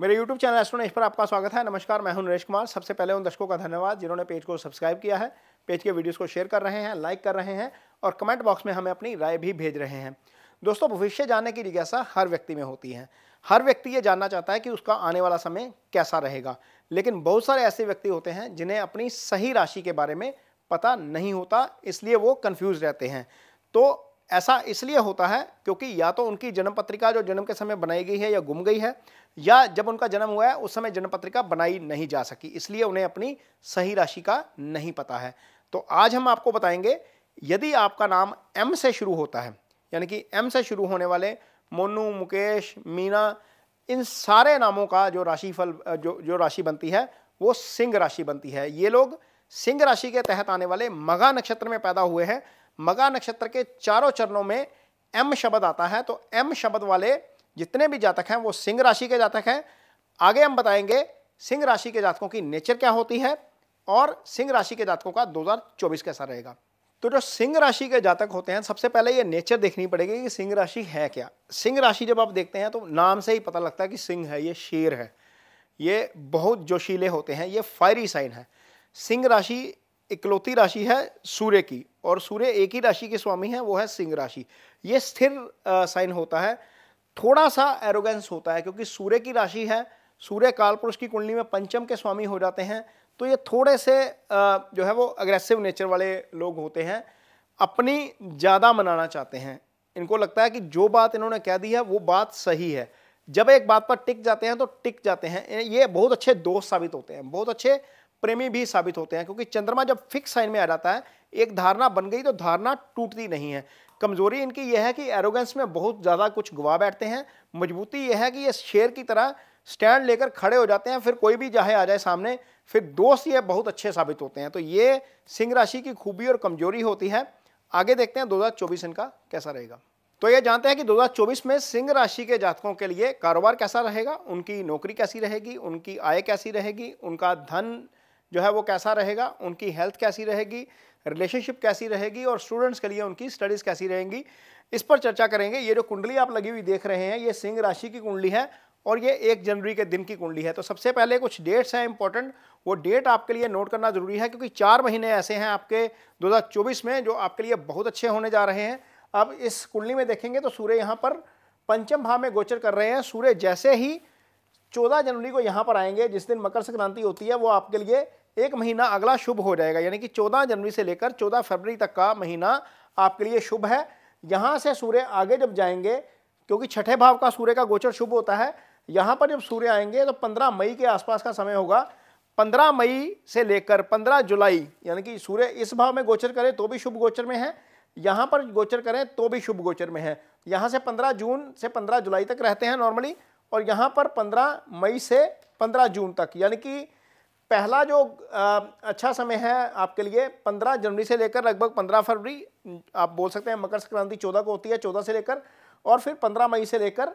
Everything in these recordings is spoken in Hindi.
मेरे YouTube चैनल एस्ट्रोनेश पर आपका स्वागत है नमस्कार मैं हूं नरेश कुमार सबसे पहले उन दर्शकों का धन्यवाद जिन्होंने पेज को सब्सक्राइब किया है पेज के वीडियोस को शेयर कर रहे हैं लाइक कर रहे हैं और कमेंट बॉक्स में हमें अपनी राय भी भेज रहे हैं दोस्तों भविष्य जानने की जिज्ञासा हर व्यक्ति में होती है हर व्यक्ति ये जानना चाहता है कि उसका आने वाला समय कैसा रहेगा लेकिन बहुत सारे ऐसे व्यक्ति होते हैं जिन्हें अपनी सही राशि के बारे में पता नहीं होता इसलिए वो कन्फ्यूज़ रहते हैं तो ऐसा इसलिए होता है क्योंकि या तो उनकी जन्म पत्रिका जो जन्म के समय बनाई गई है या गुम गई है या जब उनका जन्म हुआ है उस समय जन्म पत्रिका बनाई नहीं जा सकी इसलिए उन्हें अपनी सही राशि का नहीं पता है तो आज हम आपको बताएंगे यदि आपका नाम एम से शुरू होता है यानी कि एम से शुरू होने वाले मोनू मुकेश मीना इन सारे नामों का जो राशिफल जो जो राशि बनती है वो सिंह राशि बनती है ये लोग सिंह राशि के तहत आने वाले मगा नक्षत्र में पैदा हुए हैं मगा नक्षत्र के चारों चरणों में एम शब्द आता है तो एम शब्द वाले जितने भी जातक हैं वो सिंह राशि के जातक हैं आगे हम बताएंगे सिंह राशि के जातकों की नेचर क्या होती है और सिंह राशि के जातकों का 2024 कैसा रहेगा तो जो सिंह राशि के जातक होते हैं सबसे पहले ये नेचर देखनी पड़ेगी कि सिंह राशि है क्या सिंह राशि जब आप देखते हैं तो नाम से ही पता लगता है कि सिंह है ये शेर है ये बहुत जोशीले होते हैं ये फायरी साइन है सिंह राशि इकलौती राशि है सूर्य की और सूर्य एक ही राशि के स्वामी हैं वो है सिंह राशि ये स्थिर साइन होता है थोड़ा सा एरोगेंस होता है क्योंकि सूर्य की राशि है सूर्य काल पुरुष की कुंडली में पंचम के स्वामी हो जाते हैं तो ये थोड़े से जो है वो अग्रेसिव नेचर वाले लोग होते हैं अपनी ज़्यादा मनाना चाहते हैं इनको लगता है कि जो बात इन्होंने कह दी है वो बात सही है जब एक बात पर टिक जाते हैं तो टिक जाते हैं ये बहुत अच्छे दोस्त साबित होते हैं बहुत अच्छे प्रेमी भी साबित होते हैं क्योंकि चंद्रमा जब फिक्स साइन में आ जाता है एक धारणा बन गई तो धारणा टूटती नहीं है कमजोरी इनकी यह है कि एरोगेंस में बहुत ज़्यादा कुछ गुवा बैठते हैं मजबूती यह है कि ये शेर की तरह स्टैंड लेकर खड़े हो जाते हैं फिर कोई भी चाहे आ जाए सामने फिर दोस्त ये बहुत अच्छे साबित होते हैं तो ये सिंह राशि की खूबी और कमजोरी होती है आगे देखते हैं चौबीस इनका कैसा रहेगा तो ये जानते हैं कि 2024 में सिंह राशि के जातकों के लिए कारोबार कैसा रहेगा उनकी नौकरी कैसी रहेगी उनकी आय कैसी रहेगी उनका धन जो है वो कैसा रहेगा उनकी हेल्थ कैसी रहेगी रिलेशनशिप कैसी रहेगी और स्टूडेंट्स के लिए उनकी स्टडीज़ कैसी रहेंगी इस पर चर्चा करेंगे ये जो कुंडली आप लगी हुई देख रहे हैं ये सिंह राशि की कुंडली है और ये एक जनवरी के दिन की कुंडली है तो सबसे पहले कुछ डेट्स हैं इंपॉर्टेंट वो डेट आपके लिए नोट करना ज़रूरी है क्योंकि चार महीने ऐसे हैं आपके 2024 में जो आपके लिए बहुत अच्छे होने जा रहे हैं अब इस कुंडली में देखेंगे तो सूर्य यहाँ पर पंचम भाव में गोचर कर रहे हैं सूर्य जैसे ही चौदह जनवरी को यहाँ पर आएंगे जिस दिन मकर संक्रांति होती है वो आपके लिए एक महीना अगला शुभ हो जाएगा यानी कि 14 जनवरी से लेकर 14 फरवरी तक का महीना आपके लिए शुभ है यहाँ से सूर्य आगे जब जाएंगे क्योंकि छठे भाव का सूर्य का गोचर शुभ होता है यहाँ पर जब सूर्य आएंगे तो पंद्रह मई के आसपास का समय होगा पंद्रह मई से लेकर पंद्रह जुलाई यानी कि सूर्य इस भाव में गोचर करें तो भी शुभ गोचर में है यहाँ पर गोचर करें तो भी शुभ गोचर में है यहाँ से पंद्रह जून से पंद्रह जुलाई तक रहते हैं नॉर्मली और यहाँ पर पंद्रह मई से पंद्रह जून तक यानी कि पहला जो अच्छा समय है आपके लिए 15 जनवरी से लेकर लगभग 15 फरवरी आप बोल सकते हैं मकर संक्रांति 14 को होती है 14 से लेकर और फिर 15 मई से लेकर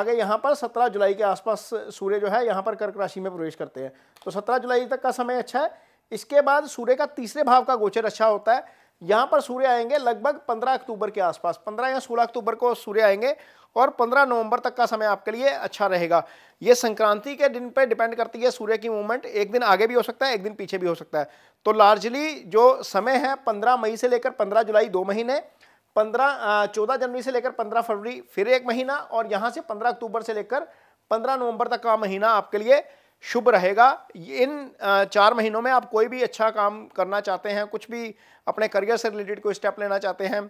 आगे यहाँ पर 17 जुलाई के आसपास सूर्य जो है यहाँ पर कर्क राशि में प्रवेश करते हैं तो 17 जुलाई तक का समय अच्छा है इसके बाद सूर्य का तीसरे भाव का गोचर अच्छा होता है यहाँ पर सूर्य आएंगे लगभग 15 अक्टूबर के आसपास 15 या 16 अक्टूबर को सूर्य आएंगे और 15 नवंबर तक का समय आपके लिए अच्छा रहेगा ये संक्रांति के दिन पर डिपेंड करती है सूर्य की मूवमेंट एक दिन आगे भी हो सकता है एक दिन पीछे भी हो सकता है तो लार्जली जो समय है पंद्रह मई से लेकर पंद्रह जुलाई दो महीने पंद्रह चौदह जनवरी से लेकर पंद्रह फरवरी फिर एक महीना और यहाँ से पंद्रह अक्टूबर से लेकर पंद्रह नवंबर तक का महीना आपके लिए शुभ रहेगा इन चार महीनों में आप कोई भी अच्छा काम करना चाहते हैं कुछ भी अपने करियर से रिलेटेड कोई स्टेप लेना चाहते हैं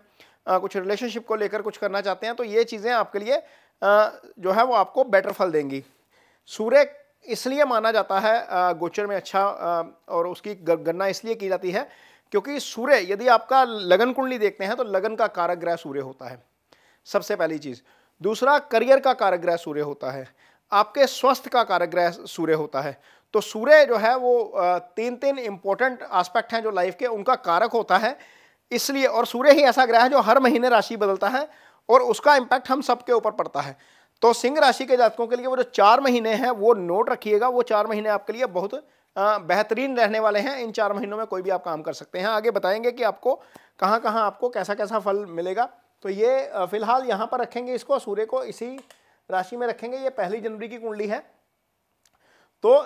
कुछ रिलेशनशिप को लेकर कुछ करना चाहते हैं तो ये चीज़ें आपके लिए जो है वो आपको बेटर फल देंगी सूर्य इसलिए माना जाता है गोचर में अच्छा और उसकी गणना इसलिए की जाती है क्योंकि सूर्य यदि आपका लगन कुंडली देखते हैं तो लगन का कारक ग्रह सूर्य होता है सबसे पहली चीज़ दूसरा करियर का कारक ग्रह सूर्य होता है आपके स्वास्थ्य का कारक ग्रह सूर्य होता है तो सूर्य जो है वो तीन तीन इंपॉर्टेंट आस्पेक्ट हैं जो लाइफ के उनका कारक होता है इसलिए और सूर्य ही ऐसा ग्रह है जो हर महीने राशि बदलता है और उसका इम्पैक्ट हम सब के ऊपर पड़ता है तो सिंह राशि के जातकों के लिए वो जो चार महीने हैं वो नोट रखिएगा वो चार महीने आपके लिए बहुत बेहतरीन रहने वाले हैं इन चार महीनों में कोई भी आप काम कर सकते हैं आगे बताएंगे कि आपको कहाँ कहाँ आपको कैसा कैसा फल मिलेगा तो ये फ़िलहाल यहाँ पर रखेंगे इसको सूर्य को इसी राशि में रखेंगे ये पहली जनवरी की कुंडली है तो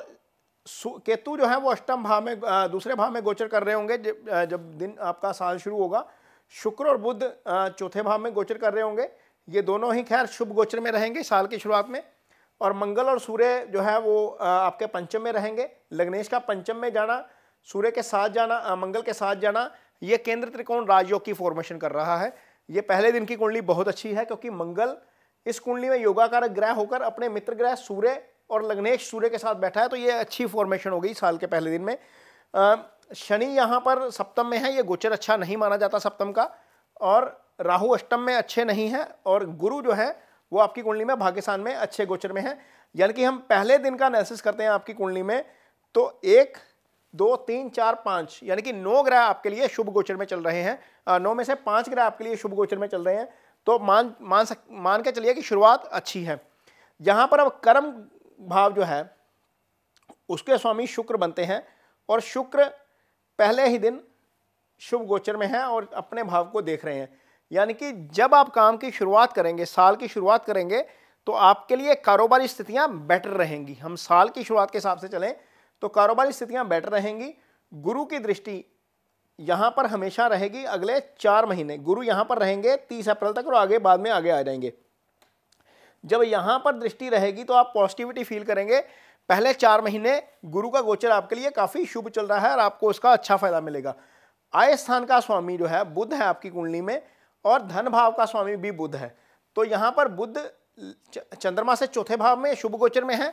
केतु जो है वो अष्टम भाव में दूसरे भाव में गोचर कर रहे होंगे जब जब दिन आपका साल शुरू होगा शुक्र और बुध चौथे भाव में गोचर कर रहे होंगे ये दोनों ही खैर शुभ गोचर में रहेंगे साल की शुरुआत में और मंगल और सूर्य जो है वो आपके पंचम में रहेंगे लग्नेश का पंचम में जाना सूर्य के साथ जाना मंगल के साथ जाना ये केंद्र त्रिकोण राजयोग की फॉर्मेशन कर रहा है ये पहले दिन की कुंडली बहुत अच्छी है क्योंकि मंगल इस कुंडली में योगाकारक ग्रह होकर अपने मित्र ग्रह सूर्य और लग्नेश सूर्य के साथ बैठा है तो ये अच्छी फॉर्मेशन हो गई साल के पहले दिन में शनि यहाँ पर सप्तम में है ये गोचर अच्छा नहीं माना जाता सप्तम का और राहु अष्टम में अच्छे नहीं है और गुरु जो है वो आपकी कुंडली में भाग्यस्थान में अच्छे गोचर में है यानी कि हम पहले दिन का एनालिसिस करते हैं आपकी कुंडली में तो एक दो तीन चार पाँच यानी कि नौ ग्रह आपके लिए शुभ गोचर में चल रहे हैं नौ में से पाँच ग्रह आपके लिए शुभ गोचर में चल रहे हैं तो मान मान सक मान के चलिए कि शुरुआत अच्छी है यहाँ पर अब कर्म भाव जो है उसके स्वामी शुक्र बनते हैं और शुक्र पहले ही दिन शुभ गोचर में है और अपने भाव को देख रहे हैं यानी कि जब आप काम की शुरुआत करेंगे साल की शुरुआत करेंगे तो आपके लिए कारोबारी स्थितियाँ बेटर रहेंगी हम साल की शुरुआत के हिसाब से चलें तो कारोबारी स्थितियाँ बेटर रहेंगी गुरु की दृष्टि यहाँ पर हमेशा रहेगी अगले चार महीने गुरु यहाँ पर रहेंगे तीस अप्रैल तक और आगे बाद में आगे आ जाएंगे जब यहाँ पर दृष्टि रहेगी तो आप पॉजिटिविटी फील करेंगे पहले चार महीने गुरु का गोचर आपके लिए काफ़ी शुभ चल रहा है और आपको उसका अच्छा फायदा मिलेगा आय स्थान का स्वामी जो है बुद्ध है आपकी कुंडली में और धन भाव का स्वामी भी बुद्ध है तो यहाँ पर बुद्ध चंद्रमा से चौथे भाव में शुभ गोचर में है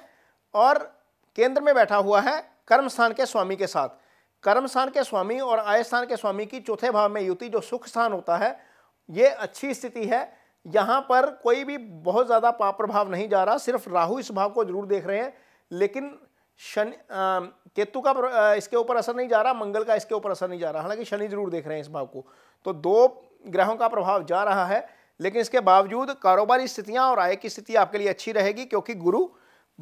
और केंद्र में बैठा हुआ है कर्म स्थान के स्वामी के साथ कर्म स्थान के स्वामी और आय स्थान के स्वामी की चौथे भाव में युति जो सुख स्थान होता है ये अच्छी स्थिति है यहाँ पर कोई भी बहुत ज़्यादा पाप प्रभाव नहीं जा रहा सिर्फ राहु इस भाव को जरूर देख रहे हैं लेकिन शनि केतु का इसके ऊपर असर नहीं जा रहा मंगल का इसके ऊपर असर नहीं जा रहा हालांकि शनि जरूर देख रहे हैं इस भाव को तो दो ग्रहों का प्रभाव जा रहा है लेकिन इसके बावजूद कारोबारी स्थितियाँ और आय की स्थिति आपके लिए अच्छी रहेगी क्योंकि गुरु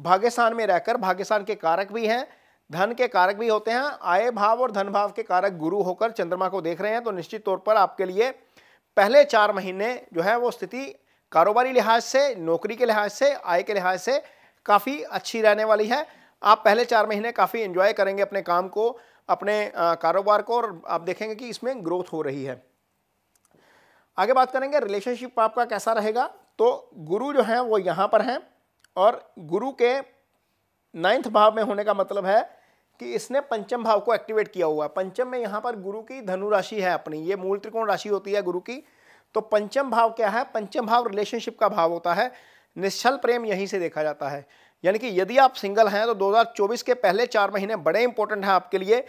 भाग्यस्थान में रहकर भाग्यस्थान के कारक भी हैं धन के कारक भी होते हैं आय भाव और धन भाव के कारक गुरु होकर चंद्रमा को देख रहे हैं तो निश्चित तौर पर आपके लिए पहले चार महीने जो है वो स्थिति कारोबारी लिहाज से नौकरी के लिहाज से आय के लिहाज से काफ़ी अच्छी रहने वाली है आप पहले चार महीने काफ़ी इन्जॉय करेंगे अपने काम को अपने कारोबार को और आप देखेंगे कि इसमें ग्रोथ हो रही है आगे बात करेंगे रिलेशनशिप आपका कैसा रहेगा तो गुरु जो हैं वो यहाँ पर हैं और गुरु के नाइन्थ भाव में होने का मतलब है कि इसने पंचम भाव को एक्टिवेट किया हुआ है पंचम में यहाँ पर गुरु की धनु राशि है अपनी ये मूल त्रिकोण राशि होती है गुरु की तो पंचम भाव क्या है पंचम भाव रिलेशनशिप का भाव होता है निश्चल प्रेम यहीं से देखा जाता है यानी कि यदि आप सिंगल हैं तो 2024 के पहले चार महीने बड़े इंपॉर्टेंट हैं आपके लिए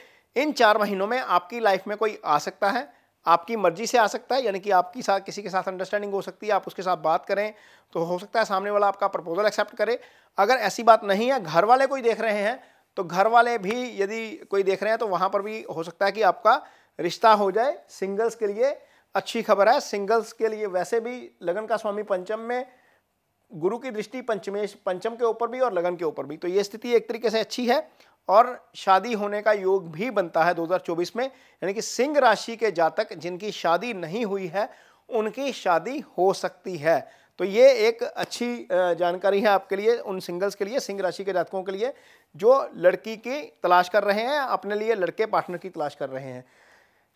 इन चार महीनों में आपकी लाइफ में कोई आ सकता है आपकी मर्जी से आ सकता है यानी कि आपकी साथ किसी के साथ अंडरस्टैंडिंग हो सकती है आप उसके साथ बात करें तो हो सकता है सामने वाला आपका प्रपोजल एक्सेप्ट करे अगर ऐसी बात नहीं है घर वाले कोई देख रहे हैं तो घर वाले भी यदि कोई देख रहे हैं तो वहाँ पर भी हो सकता है कि आपका रिश्ता हो जाए सिंगल्स के लिए अच्छी खबर है सिंगल्स के लिए वैसे भी लगन का स्वामी पंचम में गुरु की दृष्टि पंचमेश पंचम के ऊपर भी और लगन के ऊपर भी तो ये स्थिति एक तरीके से अच्छी है और शादी होने का योग भी बनता है 2024 में यानी कि सिंह राशि के जातक जिनकी शादी नहीं हुई है उनकी शादी हो सकती है तो ये एक अच्छी जानकारी है आपके लिए उन सिंगल्स के लिए सिंह राशि के जातकों के लिए जो लड़की की तलाश कर रहे हैं अपने लिए लड़के पार्टनर की तलाश कर रहे हैं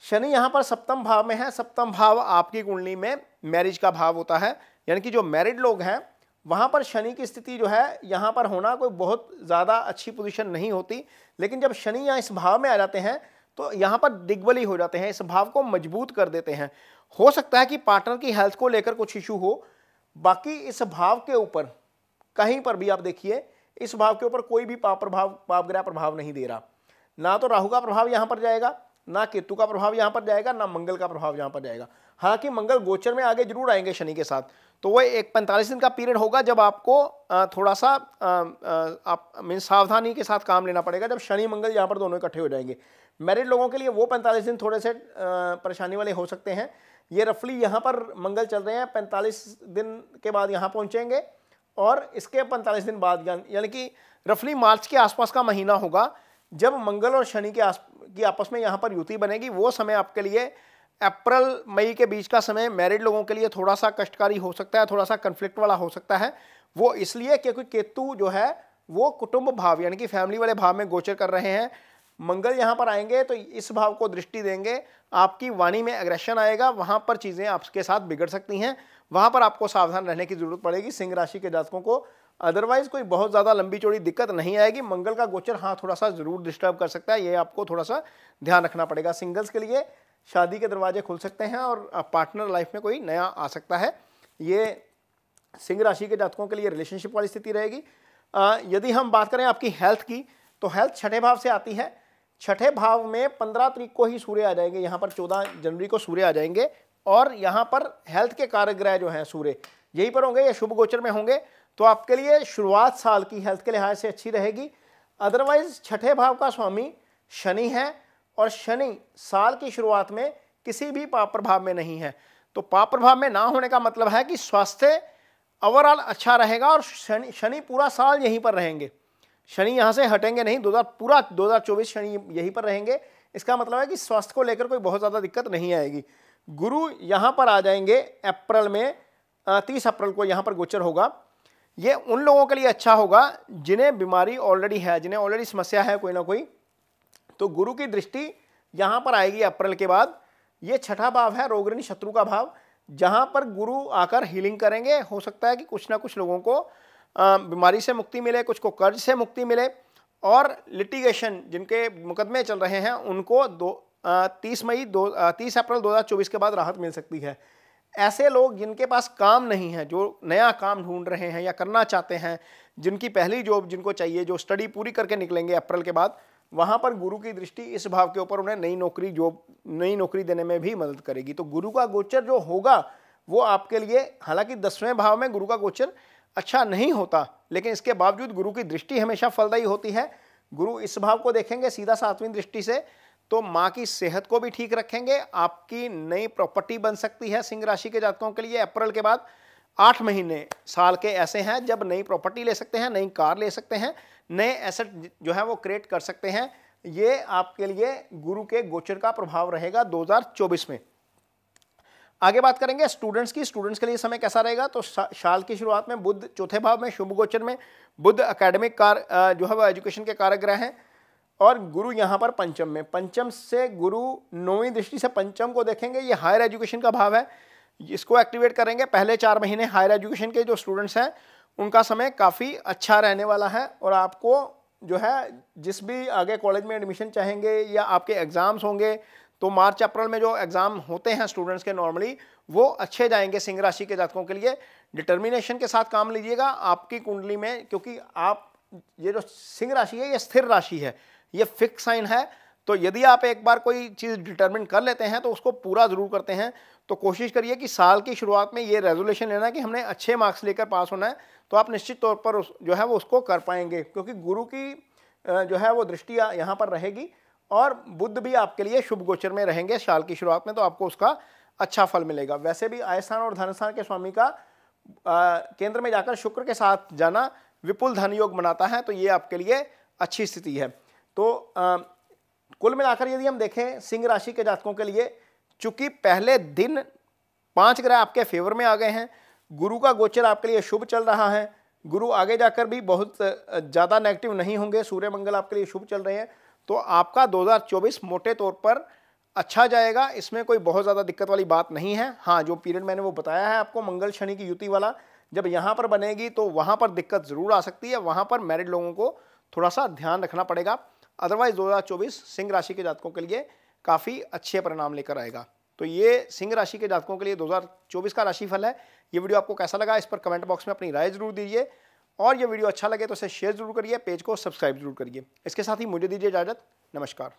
शनि यहाँ पर सप्तम भाव में है सप्तम भाव आपकी कुंडली में मैरिज का भाव होता है यानी कि जो मैरिड लोग हैं वहाँ पर शनि की स्थिति जो है यहाँ पर होना कोई बहुत ज़्यादा अच्छी पोजीशन नहीं होती लेकिन जब शनि यहाँ इस भाव में आ जाते हैं तो यहाँ पर दिग्बली हो जाते हैं इस भाव को मजबूत कर देते हैं हो सकता है कि पार्टनर की हेल्थ को लेकर कुछ इशू हो बाकी इस भाव के ऊपर कहीं पर भी आप देखिए इस भाव के ऊपर कोई भी पाप प्रभाव पापग्रह प्रभाव नहीं दे रहा ना तो राहु का प्रभाव यहाँ पर जाएगा ना केतु का प्रभाव यहाँ पर जाएगा ना मंगल का प्रभाव यहाँ पर जाएगा हालांकि मंगल गोचर में आगे जरूर आएंगे शनि के साथ तो वह एक पैंतालीस दिन का पीरियड होगा जब आपको थोड़ा सा आप मीन सावधानी के साथ काम लेना पड़ेगा जब शनि मंगल यहाँ पर दोनों इकट्ठे हो जाएंगे मैरिड लोगों के लिए वो पैंतालीस दिन थोड़े से परेशानी वाले हो सकते हैं ये रफली यहाँ पर मंगल चल रहे हैं पैंतालीस दिन के बाद यहाँ पहुँचेंगे और इसके 45 दिन बाद यानी कि रफली मार्च के आसपास का महीना होगा जब मंगल और शनि के आस की आपस में यहाँ पर युति बनेगी वो समय आपके लिए अप्रैल मई के बीच का समय मैरिड लोगों के लिए थोड़ा सा कष्टकारी हो सकता है थोड़ा सा कन्फ्लिक्ट वाला हो सकता है वो इसलिए क्योंकि केतु जो है वो कुटुंब भाव यानी कि फैमिली वाले भाव में गोचर कर रहे हैं मंगल यहाँ पर आएंगे तो इस भाव को दृष्टि देंगे आपकी वाणी में एग्रेशन आएगा वहाँ पर चीज़ें आपके साथ बिगड़ सकती हैं वहाँ पर आपको सावधान रहने की जरूरत पड़ेगी सिंह राशि के जातकों को अदरवाइज कोई बहुत ज़्यादा लंबी चौड़ी दिक्कत नहीं आएगी मंगल का गोचर हाँ थोड़ा सा जरूर डिस्टर्ब कर सकता है ये आपको थोड़ा सा ध्यान रखना पड़ेगा सिंगल्स के लिए शादी के दरवाजे खुल सकते हैं और पार्टनर लाइफ में कोई नया आ सकता है ये सिंह राशि के जातकों के लिए रिलेशनशिप वाली स्थिति रहेगी यदि हम बात करें आपकी हेल्थ की तो हेल्थ छठे भाव से आती है छठे भाव में पंद्रह तरीक को ही सूर्य आ जाएंगे यहाँ पर चौदह जनवरी को सूर्य आ जाएंगे और यहाँ पर हेल्थ के कारक ग्रह जो हैं सूर्य यहीं पर होंगे या शुभ गोचर में होंगे तो आपके लिए शुरुआत साल की हेल्थ के लिहाज से अच्छी रहेगी अदरवाइज छठे भाव का स्वामी शनि है और शनि साल की शुरुआत में किसी भी पाप प्रभाव में नहीं है तो पाप प्रभाव में ना होने का मतलब है कि स्वास्थ्य ओवरऑल अच्छा रहेगा और शनि शनि पूरा साल यहीं पर रहेंगे शनि यहाँ से हटेंगे नहीं दो हज़ार पूरा चौबीस शनि यहीं पर रहेंगे इसका मतलब है कि स्वास्थ्य को लेकर कोई बहुत ज़्यादा दिक्कत नहीं आएगी गुरु यहाँ पर आ जाएंगे अप्रैल में तीस अप्रैल को यहाँ पर गोचर होगा ये उन लोगों के लिए अच्छा होगा जिन्हें बीमारी ऑलरेडी है जिन्हें ऑलरेडी समस्या है कोई ना कोई तो गुरु की दृष्टि यहाँ पर आएगी अप्रैल के बाद ये छठा भाव है रोगऋणी शत्रु का भाव जहाँ पर गुरु आकर हीलिंग करेंगे हो सकता है कि कुछ ना कुछ लोगों को बीमारी से मुक्ति मिले कुछ को कर्ज से मुक्ति मिले और लिटिगेशन जिनके मुकदमे चल रहे हैं उनको दो तीस मई दो तीस अप्रैल 2024 के बाद राहत मिल सकती है ऐसे लोग जिनके पास काम नहीं है जो नया काम ढूंढ रहे हैं या करना चाहते हैं जिनकी पहली जॉब जिनको चाहिए जो स्टडी पूरी करके निकलेंगे अप्रैल के बाद वहाँ पर गुरु की दृष्टि इस भाव के ऊपर उन्हें नई नौकरी जॉब नई नौकरी देने में भी मदद करेगी तो गुरु का गोचर जो होगा वो आपके लिए हालांकि दसवें भाव में गुरु का गोचर अच्छा नहीं होता लेकिन इसके बावजूद गुरु की दृष्टि हमेशा फलदायी होती है गुरु इस भाव को देखेंगे सीधा सातवीं दृष्टि से तो माँ की सेहत को भी ठीक रखेंगे आपकी नई प्रॉपर्टी बन सकती है सिंह राशि के जातकों के लिए अप्रैल के बाद आठ महीने साल के ऐसे हैं जब नई प्रॉपर्टी ले सकते हैं नई कार ले सकते हैं नए एसेट जो है वो क्रिएट कर सकते हैं ये आपके लिए गुरु के गोचर का प्रभाव रहेगा 2024 में आगे बात करेंगे स्टूडेंट्स की स्टूडेंट्स के लिए समय कैसा रहेगा तो साल की शुरुआत में बुद्ध चौथे भाव में शुभ गोचर में बुद्ध अकेडमिक कार जो है वो एजुकेशन के कारक हैं और गुरु यहाँ पर पंचम में पंचम से गुरु नौवीं दृष्टि से पंचम को देखेंगे ये हायर एजुकेशन का भाव है इसको एक्टिवेट करेंगे पहले चार महीने हायर एजुकेशन के जो स्टूडेंट्स हैं उनका समय काफ़ी अच्छा रहने वाला है और आपको जो है जिस भी आगे कॉलेज में एडमिशन चाहेंगे या आपके एग्ज़ाम्स होंगे तो मार्च अप्रैल में जो एग्ज़ाम होते हैं स्टूडेंट्स के नॉर्मली वो अच्छे जाएंगे सिंह राशि के जातकों के लिए डिटर्मिनेशन के साथ काम लीजिएगा आपकी कुंडली में क्योंकि आप ये जो सिंह राशि है ये स्थिर राशि है ये फिक्स साइन है तो यदि आप एक बार कोई चीज़ डिटर्मिन कर लेते हैं तो उसको पूरा ज़रूर करते हैं तो कोशिश करिए कि साल की शुरुआत में ये रेजोल्यूशन लेना कि हमने अच्छे मार्क्स लेकर पास होना है तो आप निश्चित तौर पर उस जो है वो उसको कर पाएंगे क्योंकि गुरु की जो है वो दृष्टि यहाँ पर रहेगी और बुद्ध भी आपके लिए शुभ गोचर में रहेंगे साल की शुरुआत में तो आपको उसका अच्छा फल मिलेगा वैसे भी आयस्थान और धनस्थान के स्वामी का केंद्र में जाकर शुक्र के साथ जाना विपुल धन योग बनाता है तो ये आपके लिए अच्छी स्थिति है तो आ, कुल मिलाकर यदि हम देखें सिंह राशि के जातकों के लिए चूंकि पहले दिन पांच ग्रह आपके फेवर में आ गए हैं गुरु का गोचर आपके लिए शुभ चल रहा है गुरु आगे जाकर भी बहुत ज़्यादा नेगेटिव नहीं होंगे सूर्य मंगल आपके लिए शुभ चल रहे हैं तो आपका 2024 मोटे तौर पर अच्छा जाएगा इसमें कोई बहुत ज़्यादा दिक्कत वाली बात नहीं है हाँ जो पीरियड मैंने वो बताया है आपको मंगल शनि की युति वाला जब यहाँ पर बनेगी तो वहाँ पर दिक्कत ज़रूर आ सकती है वहाँ पर मैरिड लोगों को थोड़ा सा ध्यान रखना पड़ेगा अदरवाइज 2024 सिंह राशि के जातकों के लिए काफ़ी अच्छे परिणाम लेकर आएगा तो ये सिंह राशि के जातकों के लिए 2024 का राशिफल है ये वीडियो आपको कैसा लगा इस पर कमेंट बॉक्स में अपनी राय जरूर दीजिए और ये वीडियो अच्छा लगे तो इसे शेयर जरूर करिए पेज को सब्सक्राइब जरूर करिए इसके साथ ही मुझे दीजिए इजाज़त नमस्कार